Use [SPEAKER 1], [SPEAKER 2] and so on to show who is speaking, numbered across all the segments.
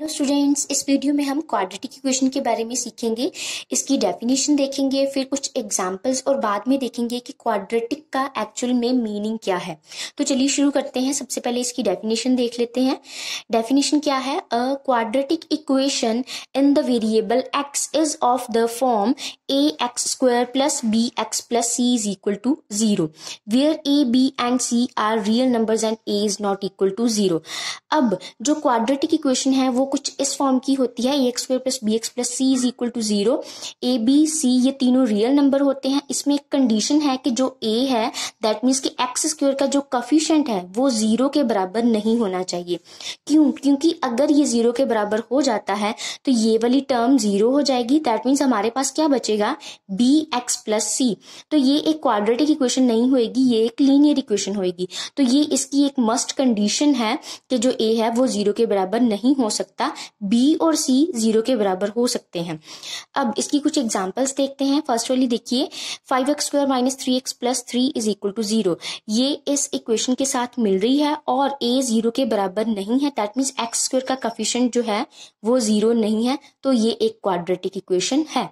[SPEAKER 1] hello students इस video में हम क्वाड्रेटिक इक्वेशन के बारे में सीखेंगे इसकी डेफिनेशन देखेंगे फिर कुछ एग्जांपल्स और बाद में देखेंगे कि क्वाड्रेटिक का एक्चुअल में मीनिंग क्या है तो चलिए शुरू करते हैं सबसे पहले इसकी डेफिनेशन देख लेते हैं डेफिनेशन क्या है a quadratic equation in the variable X is of the form A X square plus B X plus C is equal to zero where A B and C are real numbers and A is not equal to zero अब जो quadratic equation है वो कुछ इस form की होती है A X square plus B X plus C is equal to zero A B C ये तीनों रियल नंबर होते हैं इसमें एक कंडीशन है कि जो ए है दैट मीन्स कि एक्स स्क्वायर का जो कफिशेंट है वो जीरो के बराबर नहीं होना चाहिए क्यों क्योंकि अगर ये जीरो के बराबर हो जाता है तो ये वाली टर्म जीरो हो जाएगी दैट मीन्स हमारे पास क्या बचेगा बी एक्स प्लस सी तो ये एक क्वाड्रेटिक इक्वेशन नहीं होगी ये एक लीनियर इक्वेशन होगी तो ये इसकी एक मस्ट कंडीशन है कि जो ए है वो जीरो के बराबर नहीं हो सकता सकता बी और सी जीरो के बराबर हो सकते हैं अब इसकी कुछ एग्जाम्पल्स देखते हैं फर्स्ट वाली देखिए five X square minus three X plus three is equal to zero ये इस इक्वेशन के साथ मिल रही है और ए जीरो के बराबर नहीं है दैट मीन्स एक्स स्क्वायर का कफिशियंट जो है वो जीरो नहीं है तो ये एक क्वाड्रेटिक इक्वेशन है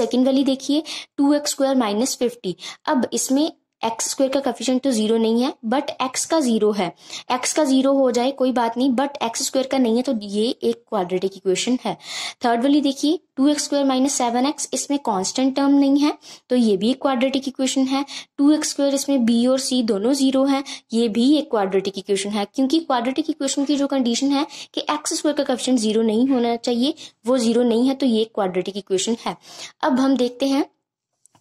[SPEAKER 1] सेकेंड वाली देखिए two X square minus fifty अब इसमें एक्स स्क्वेयर का कफिशियंट तो जीरो नहीं है बट एक्स का जीरो है एक्स का जीरो हो जाए कोई बात नहीं बट एक्स स्क्वेयर का नहीं है तो ये एक क्वाड्रेटिक इक्वेशन है थर्ड वाली देखिए two X square minus seven X इसमें कांस्टेंट टर्म नहीं है तो ये भी एक क्वाड्रेटिक इक्वेशन है टू एक्स स्क्वेयर इसमें बी और सी दोनों जीरो है ये भी एक क्वाड्रेटिक इक्वेशन है क्योंकि क्वाड्रेटिक इक्वेशन की जो कंडीशन है कि एक्स स्क्वेयर का कफिशियंट जीरो नहीं होना चाहिए वो जीरो नहीं है तो ये क्वाड्रेटिक इक्वेशन है अब हम देखते हैं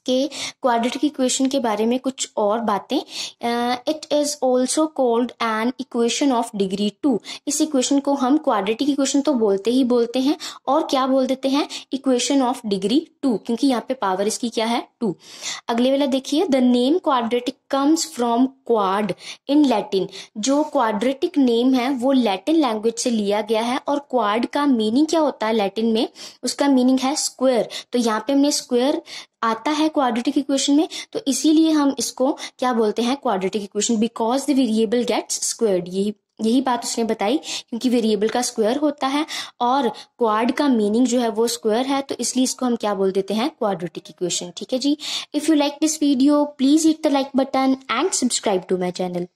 [SPEAKER 1] के क्वाड्रेटिक इक्वेशन के बारे में कुछ और बातें it is also called an equation of degree two इस इक्वेशन को हम क्वाड्रेटिक इक्वेशन तो बोलते ही बोलते हैं और क्या बोल देते हैं इक्वेशन ऑफ डिग्री टू क्योंकि यहाँ पे पावर इसकी क्या है टू अगले वाला देखिए the name quadratic comes from quad in Latin जो क्वाड्रेटिक नेम है वो लैटिन लैंग्वेज से लिया गया है और क्वाड का मीनिंग क्या होता है लैटिन में उसका मीनिंग है स्क्वेयर तो यहाँ पे हमने स्क्वेयर आता है क्वाड्रेटिक इक्वेशन में तो इसीलिए हम इसको क्या बोलते हैं quadratic equation because the variable gets squared यही यही बात उसने बताई क्योंकि वेरिएबल का स्क्वायर होता है और क्वाड का मीनिंग जो है वो स्क्वायर है तो इसलिए इसको हम क्या बोल देते हैं क्वाड्रेटिक इक्वेशन ठीक है जी if you like this video please hit the like button and subscribe to my channel